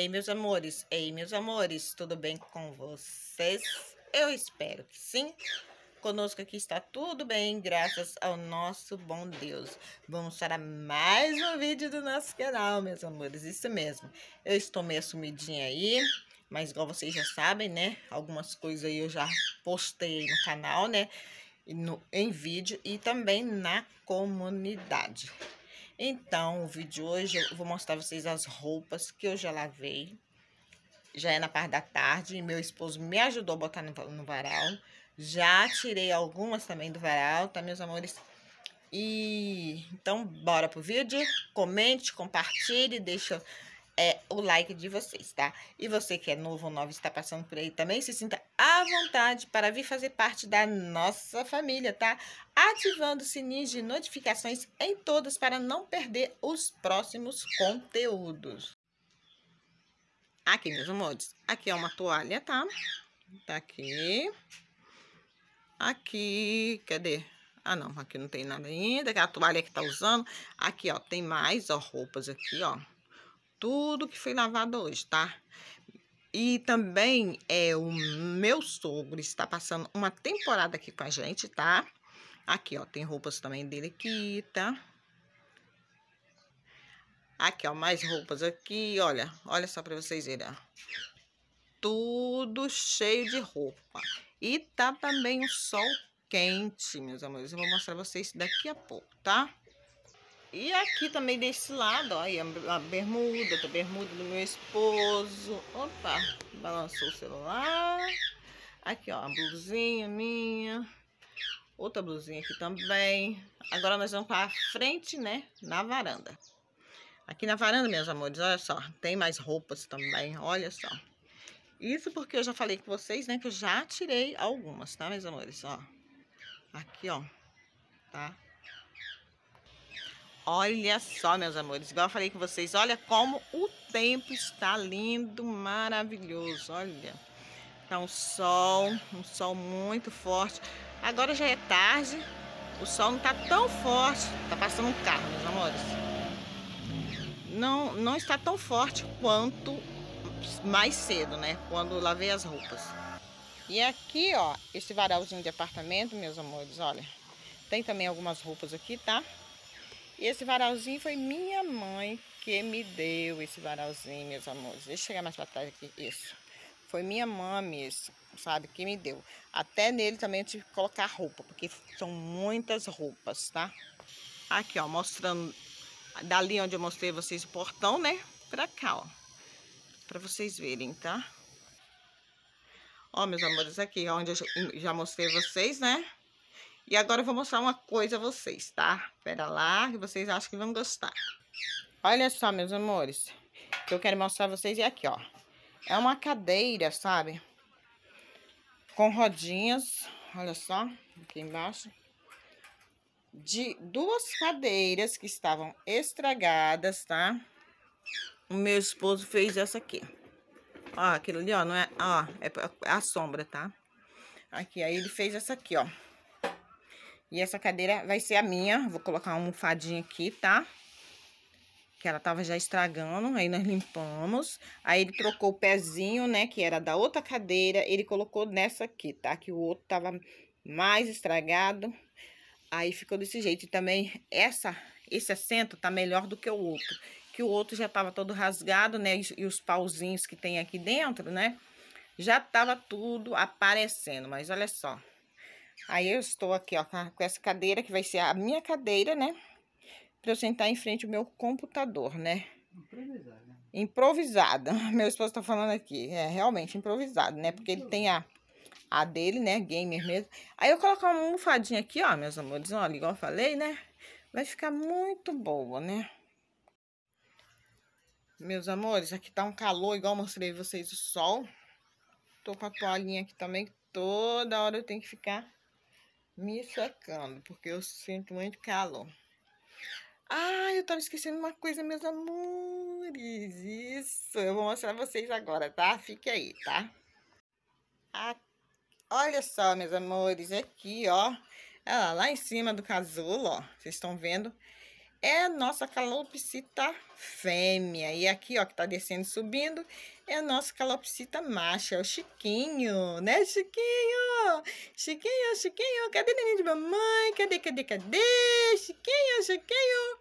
Ei, meus amores, ei, meus amores, tudo bem com vocês? Eu espero que sim. Conosco aqui está tudo bem, graças ao nosso bom Deus. Vamos para mais um vídeo do nosso canal, meus amores, isso mesmo. Eu estou meio sumidinha aí, mas igual vocês já sabem, né? Algumas coisas aí eu já postei no canal, né? No, em vídeo e também na comunidade. Então, o vídeo de hoje eu vou mostrar vocês as roupas que eu já lavei. Já é na parte da tarde e meu esposo me ajudou a botar no, no varal. Já tirei algumas também do varal, tá, meus amores? E então, bora pro vídeo. Comente, compartilhe, deixa é, o like de vocês, tá? E você que é novo ou nova está passando por aí também, se sinta à vontade para vir fazer parte da nossa família, tá? Ativando o sininho de notificações em todas para não perder os próximos conteúdos. Aqui, meus amores, aqui é uma toalha, tá? Tá aqui. Aqui, cadê? Ah, não, aqui não tem nada ainda, que é a toalha que tá usando. Aqui, ó, tem mais, ó, roupas aqui, ó. Tudo que foi lavado hoje, tá? E também é o meu sogro está passando uma temporada aqui com a gente, tá? Aqui, ó, tem roupas também dele aqui, tá? Aqui, ó, mais roupas aqui, olha. Olha só para vocês verem, ó. Tudo cheio de roupa. E tá também o sol quente, meus amores. Eu vou mostrar pra vocês daqui a pouco, tá? E aqui também desse lado, ó, aí a bermuda, a bermuda do meu esposo. Opa, balançou o celular. Aqui, ó, a blusinha minha. Outra blusinha aqui também. Agora nós vamos para frente, né, na varanda. Aqui na varanda, meus amores, olha só, tem mais roupas também, olha só. Isso porque eu já falei com vocês, né, que eu já tirei algumas, tá, meus amores, ó. Aqui, ó, tá? Olha só, meus amores, igual eu falei com vocês, olha como o tempo está lindo, maravilhoso, olha. Tá um sol, um sol muito forte. Agora já é tarde, o sol não tá tão forte, tá passando um carro, meus amores. Não, não está tão forte quanto mais cedo, né, quando lavei as roupas. E aqui, ó, esse varalzinho de apartamento, meus amores, olha, tem também algumas roupas aqui, Tá? E esse varalzinho foi minha mãe que me deu esse varalzinho, meus amores. Deixa eu chegar mais pra trás aqui. Isso. Foi minha mãe isso, sabe, que me deu. Até nele também eu tive que colocar roupa, porque são muitas roupas, tá? Aqui, ó, mostrando dali onde eu mostrei vocês o portão, né? Pra cá, ó. Pra vocês verem, tá? Ó, meus amores, aqui, ó, onde eu já mostrei vocês, né? E agora eu vou mostrar uma coisa a vocês, tá? Pera lá, que vocês acham que vão gostar. Olha só, meus amores. O que eu quero mostrar a vocês é aqui, ó. É uma cadeira, sabe? Com rodinhas, olha só, aqui embaixo. De duas cadeiras que estavam estragadas, tá? O meu esposo fez essa aqui. Ó, aquilo ali, ó, não é... Ó, é a sombra, tá? Aqui, aí ele fez essa aqui, ó. E essa cadeira vai ser a minha. Vou colocar uma almofadinha aqui, tá? Que ela tava já estragando, aí nós limpamos. Aí ele trocou o pezinho, né, que era da outra cadeira, ele colocou nessa aqui, tá? Que o outro tava mais estragado. Aí ficou desse jeito. E também essa, esse assento tá melhor do que o outro. Que o outro já tava todo rasgado, né? E os pauzinhos que tem aqui dentro, né? Já tava tudo aparecendo, mas olha só. Aí eu estou aqui, ó, com essa cadeira que vai ser a minha cadeira, né? Pra eu sentar em frente ao meu computador, né? Improvisada. Improvisada. Meu esposo tá falando aqui. É, realmente, improvisado, né? Porque ele tem a, a dele, né? Gamer mesmo. Aí eu coloco uma almofadinha aqui, ó, meus amores. Olha, igual eu falei, né? Vai ficar muito boa, né? Meus amores, aqui tá um calor, igual eu mostrei vocês o sol. Tô com a toalhinha aqui também, toda hora eu tenho que ficar me secando, porque eu sinto muito calor. Ah, eu estava esquecendo uma coisa, meus amores. Isso, eu vou mostrar pra vocês agora, tá? Fique aí, tá? olha só, meus amores, aqui, ó. Ela lá em cima do casulo, ó. Vocês estão vendo? é nossa calopsita fêmea. E aqui, ó, que tá descendo e subindo, é a nossa calopsita macho, é o Chiquinho, né, Chiquinho? Chiquinho, Chiquinho, cadê neném de mamãe? Cadê, cadê, cadê? Chiquinho, Chiquinho.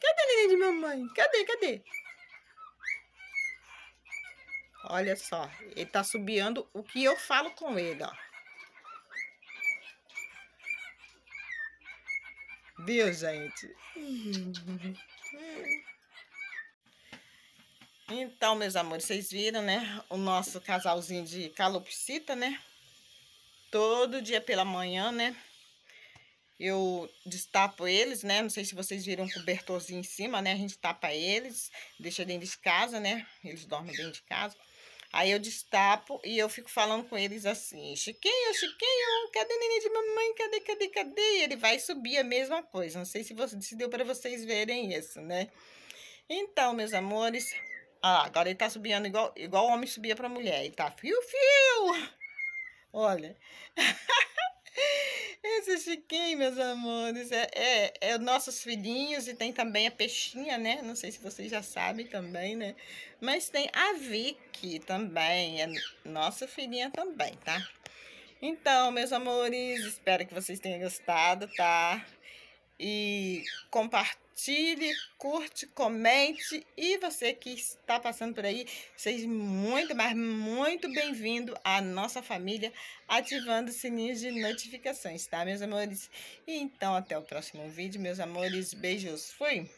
Cadê neném de mamãe? Cadê, cadê? Olha só, ele tá subiando o que eu falo com ele, ó. Viu, gente? Então, meus amores, vocês viram, né? O nosso casalzinho de calopsita, né? Todo dia pela manhã, né? Eu destapo eles, né? Não sei se vocês viram um cobertorzinho em cima, né? A gente tapa eles, deixa dentro de casa, né? Eles dormem dentro de casa. Aí eu destapo e eu fico falando com eles assim: Chiquinho, Chiquinho, cadê o neném de mamãe? Cadê, cadê, cadê? E ele vai subir a mesma coisa. Não sei se, você, se deu para vocês verem isso, né? Então, meus amores, ah, agora ele tá subindo igual, igual o homem subia pra mulher. Ele tá fio, fio! Olha. esse Chiquinho, meus amores. É, é, é nossos filhinhos e tem também a Peixinha, né? Não sei se vocês já sabem também, né? Mas tem a Vicky também, é nossa filhinha também, tá? Então, meus amores, espero que vocês tenham gostado, tá? e compartilhe, curte, comente. E você que está passando por aí, seja muito, mas muito bem-vindo à nossa família, ativando o sininho de notificações, tá, meus amores? E então, até o próximo vídeo, meus amores. Beijos, fui!